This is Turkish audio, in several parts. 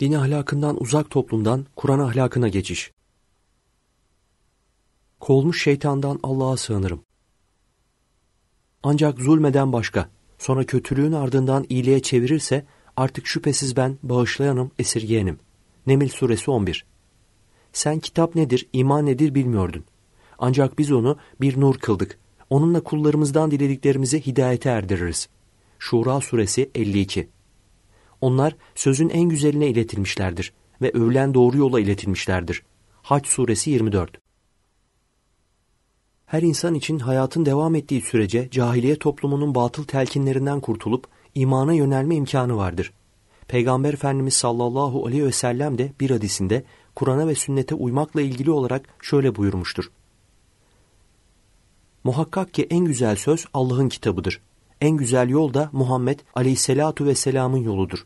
Din ahlakından uzak toplumdan Kur'an ahlakına geçiş. Kolmuş şeytandan Allah'a sığınırım. Ancak zulmeden başka, sonra kötülüğün ardından iyiliğe çevirirse artık şüphesiz ben bağışlayanım, esirgeyenim. Nemil Suresi 11 Sen kitap nedir, iman nedir bilmiyordun. Ancak biz onu bir nur kıldık. Onunla kullarımızdan dilediklerimizi hidayete erdiririz. Şura Suresi 52 onlar sözün en güzeline iletilmişlerdir ve övlen doğru yola iletilmişlerdir. Haç suresi 24 Her insan için hayatın devam ettiği sürece cahiliye toplumunun batıl telkinlerinden kurtulup imana yönelme imkanı vardır. Peygamber Efendimiz sallallahu aleyhi ve sellem de bir hadisinde Kur'an'a ve sünnete uymakla ilgili olarak şöyle buyurmuştur. Muhakkak ki en güzel söz Allah'ın kitabıdır. En güzel yol da Muhammed aleyhisselatu vesselamın yoludur.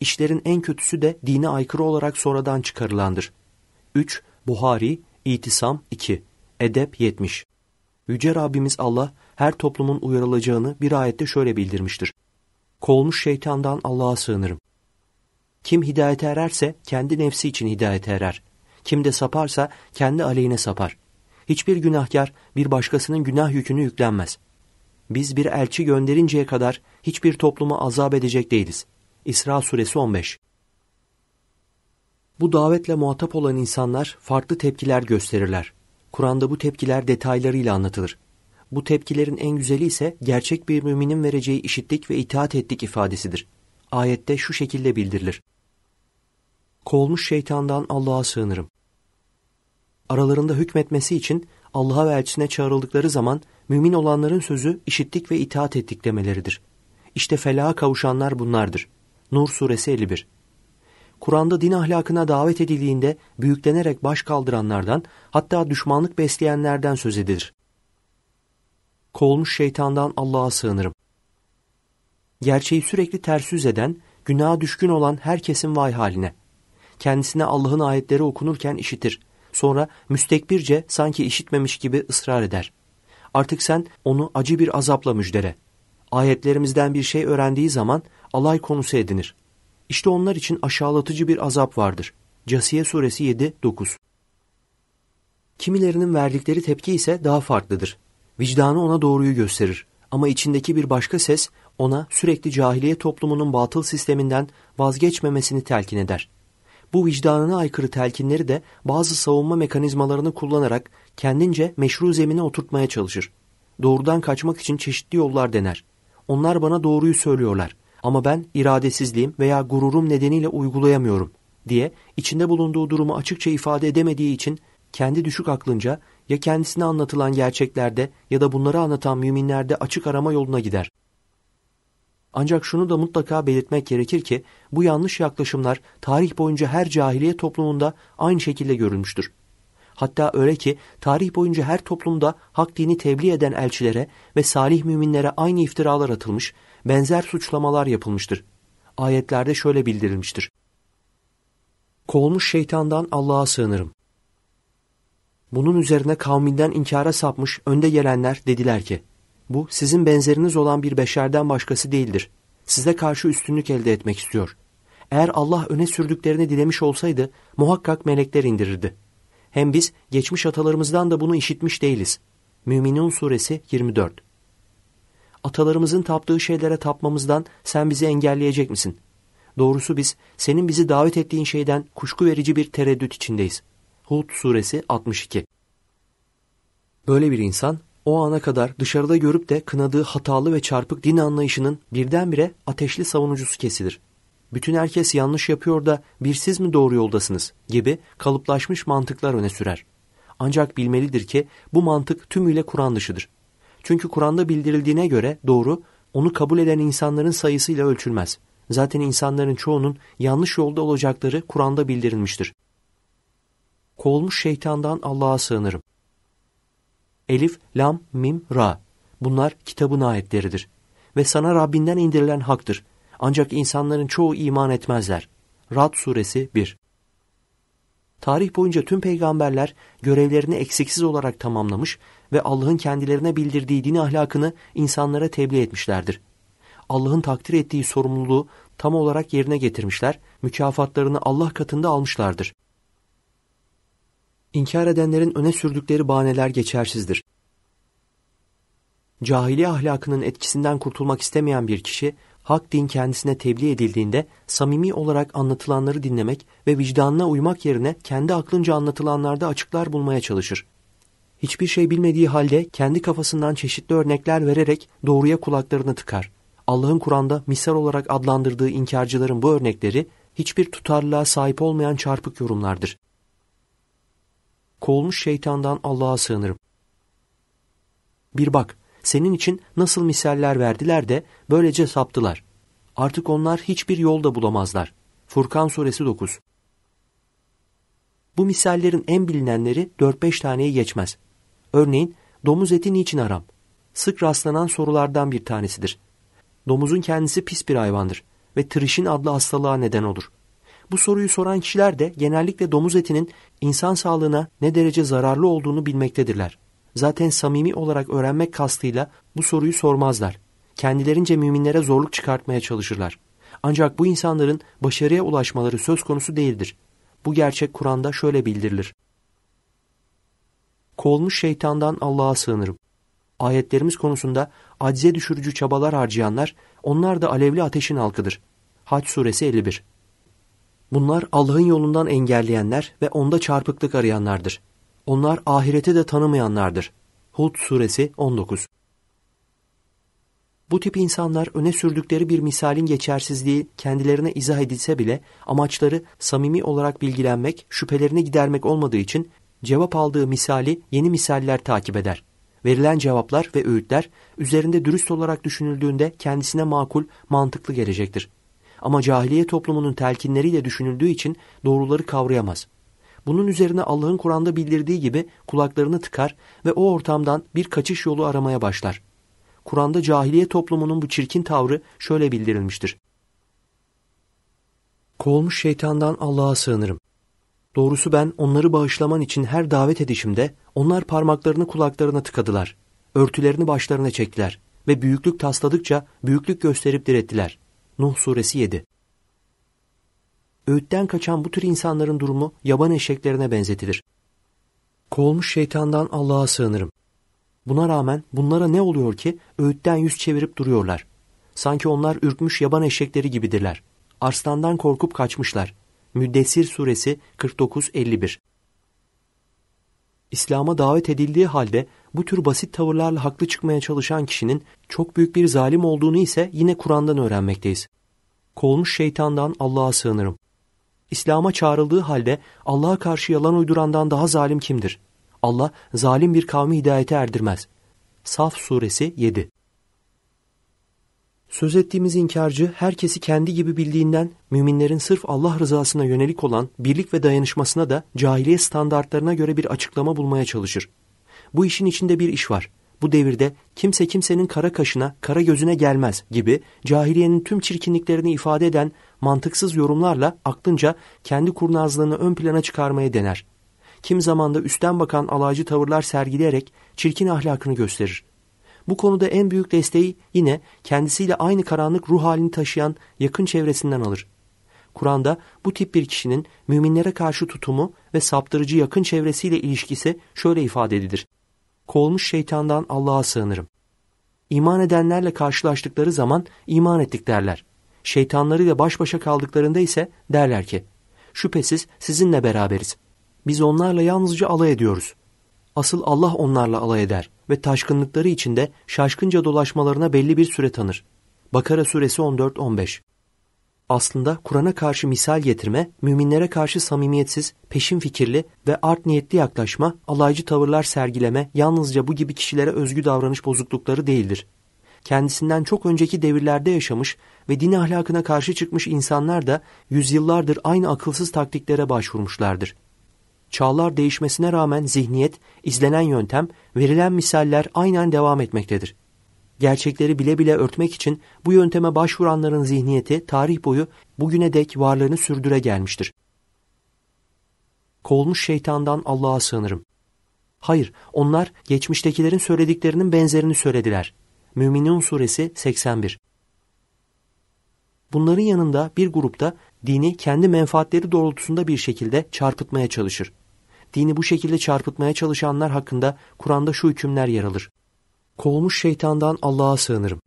İşlerin en kötüsü de dine aykırı olarak sonradan çıkarılandır. 3. Buhari, İtisam 2, Edep 70 Yüce Rabbimiz Allah her toplumun uyarılacağını bir ayette şöyle bildirmiştir. Kolmuş şeytandan Allah'a sığınırım. Kim hidayete ererse kendi nefsi için hidayete erer. Kim de saparsa kendi aleyhine sapar. Hiçbir günahkar bir başkasının günah yükünü yüklenmez.'' Biz bir elçi gönderinceye kadar hiçbir toplumu azap edecek değiliz. İsra suresi 15 Bu davetle muhatap olan insanlar farklı tepkiler gösterirler. Kur'an'da bu tepkiler detaylarıyla anlatılır. Bu tepkilerin en güzeli ise gerçek bir müminin vereceği işittik ve itaat ettik ifadesidir. Ayette şu şekilde bildirilir. Kovulmuş şeytandan Allah'a sığınırım. Aralarında hükmetmesi için Allah'a ve elçisine çağrıldıkları zaman mümin olanların sözü işittik ve itaat ettik demeleridir. İşte felaha kavuşanlar bunlardır. Nur suresi 51 Kur'an'da din ahlakına davet edildiğinde büyüklenerek baş kaldıranlardan hatta düşmanlık besleyenlerden söz edilir. Kovulmuş şeytandan Allah'a sığınırım. Gerçeği sürekli ters yüz eden, günaha düşkün olan herkesin vay haline. Kendisine Allah'ın ayetleri okunurken işitir. Sonra müstekbirce sanki işitmemiş gibi ısrar eder. Artık sen onu acı bir azapla müjdere. Ayetlerimizden bir şey öğrendiği zaman alay konusu edinir. İşte onlar için aşağılatıcı bir azap vardır. Casiye suresi 7-9 Kimilerinin verdikleri tepki ise daha farklıdır. Vicdanı ona doğruyu gösterir ama içindeki bir başka ses ona sürekli cahiliye toplumunun batıl sisteminden vazgeçmemesini telkin eder. Bu vicdanına aykırı telkinleri de bazı savunma mekanizmalarını kullanarak kendince meşru zemine oturtmaya çalışır. Doğrudan kaçmak için çeşitli yollar dener. Onlar bana doğruyu söylüyorlar ama ben iradesizliğim veya gururum nedeniyle uygulayamıyorum diye içinde bulunduğu durumu açıkça ifade edemediği için kendi düşük aklınca ya kendisine anlatılan gerçeklerde ya da bunları anlatan müminlerde açık arama yoluna gider. Ancak şunu da mutlaka belirtmek gerekir ki bu yanlış yaklaşımlar tarih boyunca her cahiliye toplumunda aynı şekilde görülmüştür. Hatta öyle ki tarih boyunca her toplumda hak dini tebliğ eden elçilere ve salih müminlere aynı iftiralar atılmış, benzer suçlamalar yapılmıştır. Ayetlerde şöyle bildirilmiştir. Kovulmuş şeytandan Allah'a sığınırım. Bunun üzerine kavminden inkara sapmış önde gelenler dediler ki, bu sizin benzeriniz olan bir beşerden başkası değildir. Size karşı üstünlük elde etmek istiyor. Eğer Allah öne sürdüklerini dilemiş olsaydı muhakkak melekler indirirdi. Hem biz geçmiş atalarımızdan da bunu işitmiş değiliz. Müminun suresi 24 Atalarımızın taptığı şeylere tapmamızdan sen bizi engelleyecek misin? Doğrusu biz senin bizi davet ettiğin şeyden kuşku verici bir tereddüt içindeyiz. Hud suresi 62 Böyle bir insan o ana kadar dışarıda görüp de kınadığı hatalı ve çarpık din anlayışının birdenbire ateşli savunucusu kesilir. Bütün herkes yanlış yapıyor da bir siz mi doğru yoldasınız gibi kalıplaşmış mantıklar öne sürer. Ancak bilmelidir ki bu mantık tümüyle Kur'an dışıdır. Çünkü Kur'an'da bildirildiğine göre doğru, onu kabul eden insanların sayısıyla ölçülmez. Zaten insanların çoğunun yanlış yolda olacakları Kur'an'da bildirilmiştir. Kovulmuş şeytandan Allah'a sığınırım. Elif, Lam, Mim, Ra. Bunlar kitabın ayetleridir. Ve sana Rabbinden indirilen haktır. Ancak insanların çoğu iman etmezler. Rad suresi 1 Tarih boyunca tüm peygamberler görevlerini eksiksiz olarak tamamlamış ve Allah'ın kendilerine bildirdiği din ahlakını insanlara tebliğ etmişlerdir. Allah'ın takdir ettiği sorumluluğu tam olarak yerine getirmişler, mükafatlarını Allah katında almışlardır. İnkar edenlerin öne sürdükleri bahaneler geçersizdir. Cahiliye ahlakının etkisinden kurtulmak istemeyen bir kişi, hak din kendisine tebliğ edildiğinde samimi olarak anlatılanları dinlemek ve vicdanına uymak yerine kendi aklınca anlatılanlarda açıklar bulmaya çalışır. Hiçbir şey bilmediği halde kendi kafasından çeşitli örnekler vererek doğruya kulaklarını tıkar. Allah'ın Kur'an'da misal olarak adlandırdığı inkarcıların bu örnekleri hiçbir tutarlılığa sahip olmayan çarpık yorumlardır kovulmuş şeytandan Allah'a sığınırım. Bir bak, senin için nasıl misaller verdiler de böylece saptılar. Artık onlar hiçbir yol da bulamazlar. Furkan suresi 9 Bu misallerin en bilinenleri 4-5 taneyi geçmez. Örneğin domuz eti niçin haram? Sık rastlanan sorulardan bir tanesidir. Domuzun kendisi pis bir hayvandır ve trişin adlı hastalığa neden olur. Bu soruyu soran kişiler de genellikle domuz etinin insan sağlığına ne derece zararlı olduğunu bilmektedirler. Zaten samimi olarak öğrenmek kastıyla bu soruyu sormazlar. Kendilerince müminlere zorluk çıkartmaya çalışırlar. Ancak bu insanların başarıya ulaşmaları söz konusu değildir. Bu gerçek Kur'an'da şöyle bildirilir. Kolmuş şeytandan Allah'a sığınırım. Ayetlerimiz konusunda acize düşürücü çabalar harcayanlar, onlar da alevli ateşin halkıdır. Haç suresi 51 Bunlar Allah'ın yolundan engelleyenler ve onda çarpıklık arayanlardır. Onlar ahirete de tanımayanlardır. Hud suresi 19 bu tip insanlar öne sürdükleri bir misalin geçersizliği kendilerine izah edilse bile amaçları samimi olarak bilgilenmek, şüphelerini gidermek olmadığı için cevap aldığı misali yeni misaller takip eder. Verilen cevaplar ve öğütler üzerinde dürüst olarak düşünüldüğünde kendisine makul, mantıklı gelecektir. Ama cahiliye toplumunun telkinleriyle düşünüldüğü için doğruları kavrayamaz. Bunun üzerine Allah'ın Kur'an'da bildirdiği gibi kulaklarını tıkar ve o ortamdan bir kaçış yolu aramaya başlar. Kur'an'da cahiliye toplumunun bu çirkin tavrı şöyle bildirilmiştir. Kovulmuş şeytandan Allah'a sığınırım. Doğrusu ben onları bağışlaman için her davet edişimde onlar parmaklarını kulaklarına tıkadılar. Örtülerini başlarına çektiler ve büyüklük tasladıkça büyüklük gösterip direttiler. Nuh Suresi 7 Öğütten kaçan bu tür insanların durumu yaban eşeklerine benzetilir. Kovulmuş şeytandan Allah'a sığınırım. Buna rağmen bunlara ne oluyor ki öğütten yüz çevirip duruyorlar. Sanki onlar ürkmüş yaban eşekleri gibidirler. Arslandan korkup kaçmışlar. Müddessir Suresi 49-51 İslam'a davet edildiği halde bu tür basit tavırlarla haklı çıkmaya çalışan kişinin çok büyük bir zalim olduğunu ise yine Kur'an'dan öğrenmekteyiz. Kolmuş şeytandan Allah'a sığınırım. İslam'a çağrıldığı halde Allah'a karşı yalan uydurandan daha zalim kimdir? Allah zalim bir kavmi hidayete erdirmez. Saf suresi 7 Söz ettiğimiz inkarcı herkesi kendi gibi bildiğinden müminlerin sırf Allah rızasına yönelik olan birlik ve dayanışmasına da cahiliye standartlarına göre bir açıklama bulmaya çalışır. Bu işin içinde bir iş var. Bu devirde kimse kimsenin kara kaşına, kara gözüne gelmez gibi cahiliyenin tüm çirkinliklerini ifade eden mantıksız yorumlarla aklınca kendi kurnazlığını ön plana çıkarmaya dener. Kim zamanda üstten bakan alaycı tavırlar sergileyerek çirkin ahlakını gösterir. Bu konuda en büyük desteği yine kendisiyle aynı karanlık ruh halini taşıyan yakın çevresinden alır. Kur'an'da bu tip bir kişinin müminlere karşı tutumu ve saptırıcı yakın çevresiyle ilişkisi şöyle ifade edilir. Kolmuş şeytandan Allah'a sığınırım. İman edenlerle karşılaştıkları zaman iman ettik derler. Şeytanlarıyla baş başa kaldıklarında ise derler ki, şüphesiz sizinle beraberiz. Biz onlarla yalnızca alay ediyoruz. Asıl Allah onlarla alay eder ve taşkınlıkları içinde şaşkınca dolaşmalarına belli bir süre tanır. Bakara suresi 14-15 Aslında Kur'an'a karşı misal getirme, müminlere karşı samimiyetsiz, peşin fikirli ve art niyetli yaklaşma, alaycı tavırlar sergileme yalnızca bu gibi kişilere özgü davranış bozuklukları değildir. Kendisinden çok önceki devirlerde yaşamış ve din ahlakına karşı çıkmış insanlar da yüzyıllardır aynı akılsız taktiklere başvurmuşlardır.'' çağlar değişmesine rağmen zihniyet, izlenen yöntem, verilen misaller aynen devam etmektedir. Gerçekleri bile bile örtmek için bu yönteme başvuranların zihniyeti tarih boyu bugüne dek varlığını sürdüre gelmiştir. Kovulmuş şeytandan Allah'a sığınırım. Hayır, onlar geçmiştekilerin söylediklerinin benzerini söylediler. Müminun suresi 81 Bunların yanında bir grupta dini kendi menfaatleri doğrultusunda bir şekilde çarpıtmaya çalışır. Dini bu şekilde çarpıtmaya çalışanlar hakkında Kur'an'da şu hükümler yer alır. Kovulmuş şeytandan Allah'a sığınırım.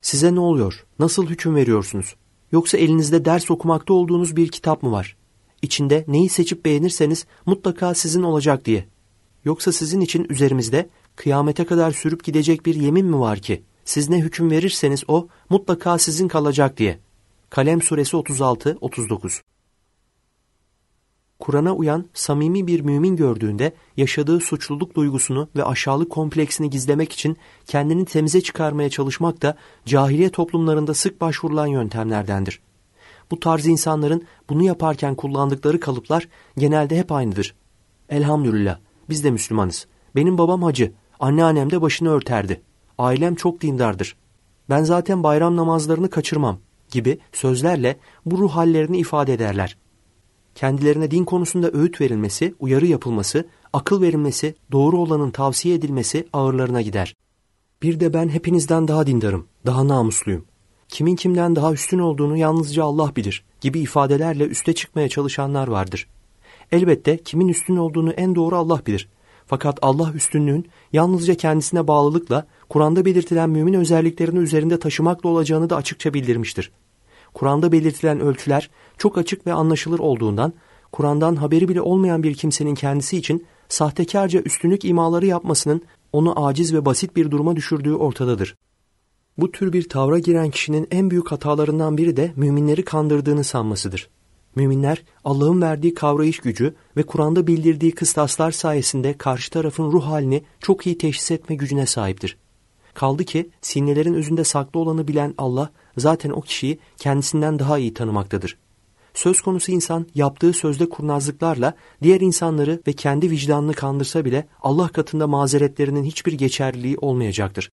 Size ne oluyor? Nasıl hüküm veriyorsunuz? Yoksa elinizde ders okumakta olduğunuz bir kitap mı var? İçinde neyi seçip beğenirseniz mutlaka sizin olacak diye. Yoksa sizin için üzerimizde kıyamete kadar sürüp gidecek bir yemin mi var ki? Siz ne hüküm verirseniz o mutlaka sizin kalacak diye. Kalem suresi 36-39 Kur'an'a uyan samimi bir mümin gördüğünde yaşadığı suçluluk duygusunu ve aşağılık kompleksini gizlemek için kendini temize çıkarmaya çalışmak da cahiliye toplumlarında sık başvurulan yöntemlerdendir. Bu tarz insanların bunu yaparken kullandıkları kalıplar genelde hep aynıdır. Elhamdülillah biz de Müslümanız. Benim babam hacı, anneannem de başını örterdi. Ailem çok dindardır. Ben zaten bayram namazlarını kaçırmam gibi sözlerle bu ruh hallerini ifade ederler kendilerine din konusunda öğüt verilmesi, uyarı yapılması, akıl verilmesi, doğru olanın tavsiye edilmesi ağırlarına gider. Bir de ben hepinizden daha dindarım, daha namusluyum. Kimin kimden daha üstün olduğunu yalnızca Allah bilir gibi ifadelerle üste çıkmaya çalışanlar vardır. Elbette kimin üstün olduğunu en doğru Allah bilir. Fakat Allah üstünlüğün yalnızca kendisine bağlılıkla Kur'an'da belirtilen mümin özelliklerini üzerinde taşımakla olacağını da açıkça bildirmiştir. Kur'an'da belirtilen ölçüler çok açık ve anlaşılır olduğundan Kur'an'dan haberi bile olmayan bir kimsenin kendisi için sahtekarca üstünlük imaları yapmasının onu aciz ve basit bir duruma düşürdüğü ortadadır. Bu tür bir tavra giren kişinin en büyük hatalarından biri de müminleri kandırdığını sanmasıdır. Müminler Allah'ın verdiği kavrayış gücü ve Kur'an'da bildirdiği kıstaslar sayesinde karşı tarafın ruh halini çok iyi teşhis etme gücüne sahiptir. Kaldı ki sinirlerin özünde saklı olanı bilen Allah zaten o kişiyi kendisinden daha iyi tanımaktadır. Söz konusu insan yaptığı sözde kurnazlıklarla diğer insanları ve kendi vicdanını kandırsa bile Allah katında mazeretlerinin hiçbir geçerliliği olmayacaktır.